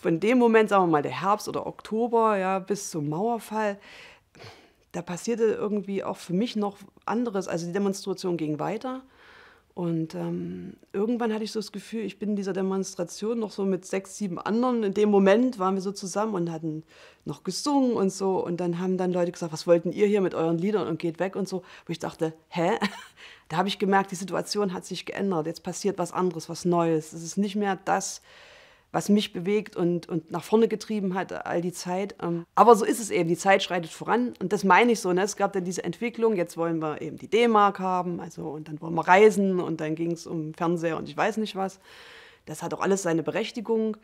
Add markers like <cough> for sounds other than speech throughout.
von dem Moment, sagen wir mal, der Herbst oder Oktober, ja, bis zum Mauerfall, da passierte irgendwie auch für mich noch anderes. Also die Demonstration ging weiter. Und ähm, irgendwann hatte ich so das Gefühl, ich bin in dieser Demonstration noch so mit sechs, sieben anderen. In dem Moment waren wir so zusammen und hatten noch gesungen und so. Und dann haben dann Leute gesagt, was wollten ihr hier mit euren Liedern und geht weg und so. Wo ich dachte, hä? <laughs> Da habe ich gemerkt, die Situation hat sich geändert. Jetzt passiert was anderes, was Neues. Es ist nicht mehr das, was mich bewegt und, und nach vorne getrieben hat all die Zeit. Ähm, aber so ist es eben, die Zeit schreitet voran und das meine ich so. Ne? Es gab dann diese Entwicklung, jetzt wollen wir eben die D-Mark haben also, und dann wollen wir reisen und dann ging es um Fernseher und ich weiß nicht was. Das hat auch alles seine Berechtigung,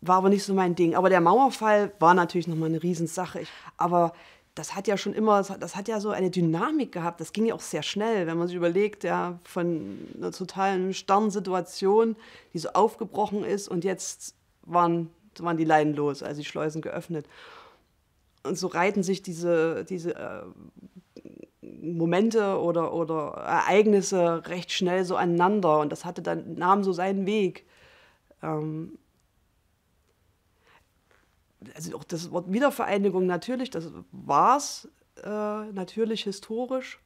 war aber nicht so mein Ding. Aber der Mauerfall war natürlich nochmal eine Riesensache. Aber das hat ja schon immer, das hat ja so eine Dynamik gehabt. Das ging ja auch sehr schnell, wenn man sich überlegt, ja, von einer totalen Sternsituation, die so aufgebrochen ist und jetzt waren, waren die Leinen los, also die Schleusen geöffnet. Und so reiten sich diese, diese äh, Momente oder, oder Ereignisse recht schnell so aneinander und das hatte dann, nahm so seinen Weg. Ähm, also auch das Wort Wiedervereinigung natürlich, das war es äh, natürlich historisch.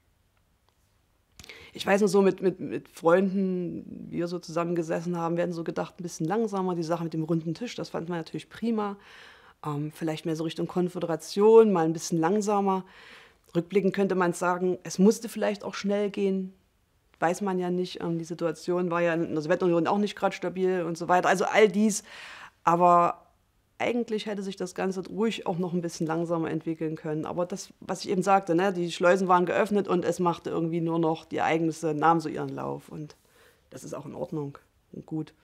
Ich weiß nur so, mit, mit, mit Freunden, wir so zusammengesessen haben, werden so gedacht, ein bisschen langsamer, die Sache mit dem runden Tisch, das fand man natürlich prima. Ähm, vielleicht mehr so Richtung Konföderation, mal ein bisschen langsamer. Rückblickend könnte man sagen, es musste vielleicht auch schnell gehen, weiß man ja nicht. Ähm, die Situation war ja in der Sowjetunion also auch nicht gerade stabil und so weiter. Also all dies. Aber eigentlich hätte sich das Ganze ruhig auch noch ein bisschen langsamer entwickeln können. Aber das, was ich eben sagte, ne, die Schleusen waren geöffnet und es machte irgendwie nur noch, die Ereignisse nahmen so ihren Lauf. Und das ist auch in Ordnung und gut.